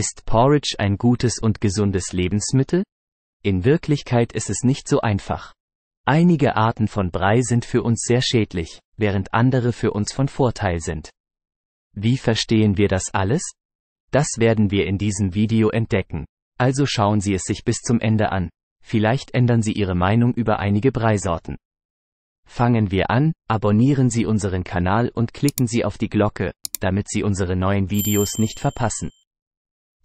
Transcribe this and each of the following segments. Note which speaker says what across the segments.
Speaker 1: Ist Porridge ein gutes und gesundes Lebensmittel? In Wirklichkeit ist es nicht so einfach. Einige Arten von Brei sind für uns sehr schädlich, während andere für uns von Vorteil sind. Wie verstehen wir das alles? Das werden wir in diesem Video entdecken. Also schauen Sie es sich bis zum Ende an. Vielleicht ändern Sie Ihre Meinung über einige Breisorten. Fangen wir an, abonnieren Sie unseren Kanal und klicken Sie auf die Glocke, damit Sie unsere neuen Videos nicht verpassen.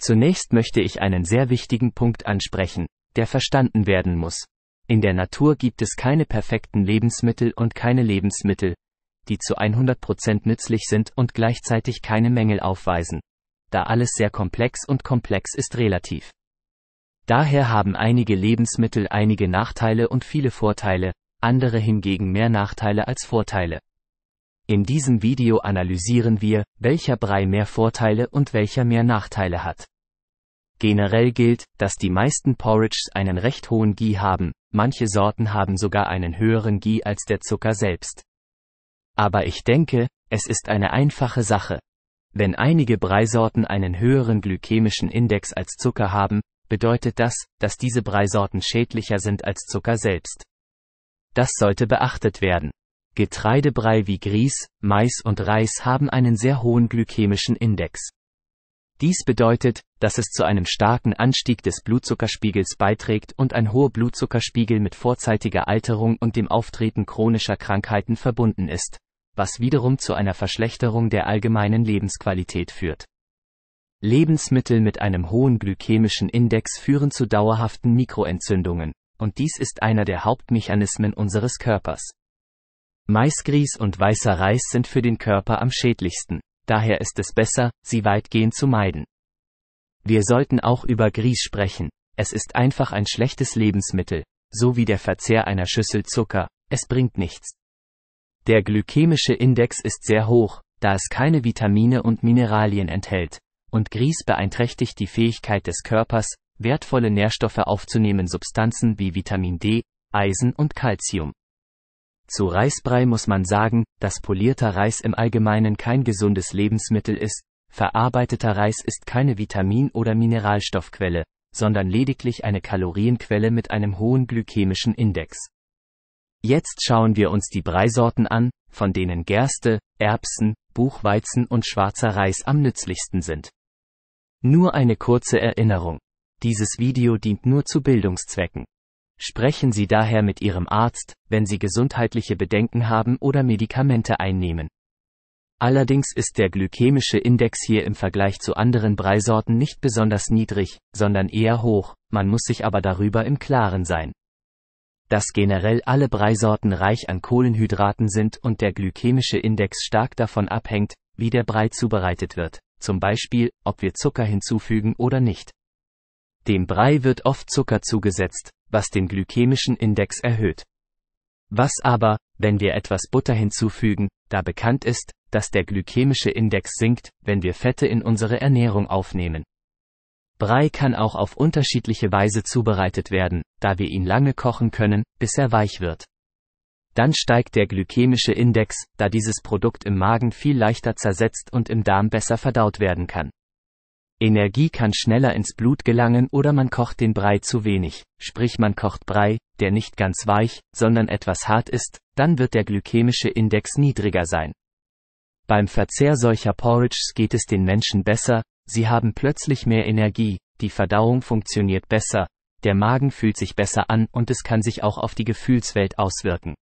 Speaker 1: Zunächst möchte ich einen sehr wichtigen Punkt ansprechen, der verstanden werden muss. In der Natur gibt es keine perfekten Lebensmittel und keine Lebensmittel, die zu 100% nützlich sind und gleichzeitig keine Mängel aufweisen. Da alles sehr komplex und komplex ist relativ. Daher haben einige Lebensmittel einige Nachteile und viele Vorteile, andere hingegen mehr Nachteile als Vorteile. In diesem Video analysieren wir, welcher Brei mehr Vorteile und welcher mehr Nachteile hat. Generell gilt, dass die meisten Porridges einen recht hohen Ghee haben, manche Sorten haben sogar einen höheren Ghee als der Zucker selbst. Aber ich denke, es ist eine einfache Sache. Wenn einige Breisorten einen höheren glykämischen Index als Zucker haben, bedeutet das, dass diese Breisorten schädlicher sind als Zucker selbst. Das sollte beachtet werden. Getreidebrei wie Grieß, Mais und Reis haben einen sehr hohen glykämischen Index. Dies bedeutet, dass es zu einem starken Anstieg des Blutzuckerspiegels beiträgt und ein hoher Blutzuckerspiegel mit vorzeitiger Alterung und dem Auftreten chronischer Krankheiten verbunden ist, was wiederum zu einer Verschlechterung der allgemeinen Lebensqualität führt. Lebensmittel mit einem hohen glykämischen Index führen zu dauerhaften Mikroentzündungen, und dies ist einer der Hauptmechanismen unseres Körpers. Maisgrieß und weißer Reis sind für den Körper am schädlichsten daher ist es besser, sie weitgehend zu meiden. Wir sollten auch über Grieß sprechen, es ist einfach ein schlechtes Lebensmittel, so wie der Verzehr einer Schüssel Zucker, es bringt nichts. Der glykämische Index ist sehr hoch, da es keine Vitamine und Mineralien enthält, und Grieß beeinträchtigt die Fähigkeit des Körpers, wertvolle Nährstoffe aufzunehmen Substanzen wie Vitamin D, Eisen und Calcium. Zu Reisbrei muss man sagen, dass polierter Reis im Allgemeinen kein gesundes Lebensmittel ist, verarbeiteter Reis ist keine Vitamin- oder Mineralstoffquelle, sondern lediglich eine Kalorienquelle mit einem hohen glykämischen Index. Jetzt schauen wir uns die Breisorten an, von denen Gerste, Erbsen, Buchweizen und schwarzer Reis am nützlichsten sind. Nur eine kurze Erinnerung. Dieses Video dient nur zu Bildungszwecken. Sprechen Sie daher mit Ihrem Arzt, wenn Sie gesundheitliche Bedenken haben oder Medikamente einnehmen. Allerdings ist der glykämische Index hier im Vergleich zu anderen Breisorten nicht besonders niedrig, sondern eher hoch, man muss sich aber darüber im Klaren sein. Dass generell alle Breisorten reich an Kohlenhydraten sind und der glykämische Index stark davon abhängt, wie der Brei zubereitet wird, zum Beispiel, ob wir Zucker hinzufügen oder nicht. Dem Brei wird oft Zucker zugesetzt, was den glykämischen Index erhöht. Was aber, wenn wir etwas Butter hinzufügen, da bekannt ist, dass der glykämische Index sinkt, wenn wir Fette in unsere Ernährung aufnehmen. Brei kann auch auf unterschiedliche Weise zubereitet werden, da wir ihn lange kochen können, bis er weich wird. Dann steigt der glykämische Index, da dieses Produkt im Magen viel leichter zersetzt und im Darm besser verdaut werden kann. Energie kann schneller ins Blut gelangen oder man kocht den Brei zu wenig, sprich man kocht Brei, der nicht ganz weich, sondern etwas hart ist, dann wird der glykämische Index niedriger sein. Beim Verzehr solcher Porridges geht es den Menschen besser, sie haben plötzlich mehr Energie, die Verdauung funktioniert besser, der Magen fühlt sich besser an und es kann sich auch auf die Gefühlswelt auswirken.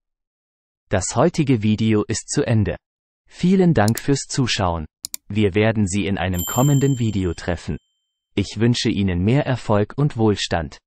Speaker 1: Das heutige Video ist zu Ende. Vielen Dank fürs Zuschauen. Wir werden Sie in einem kommenden Video treffen. Ich wünsche Ihnen mehr Erfolg und Wohlstand.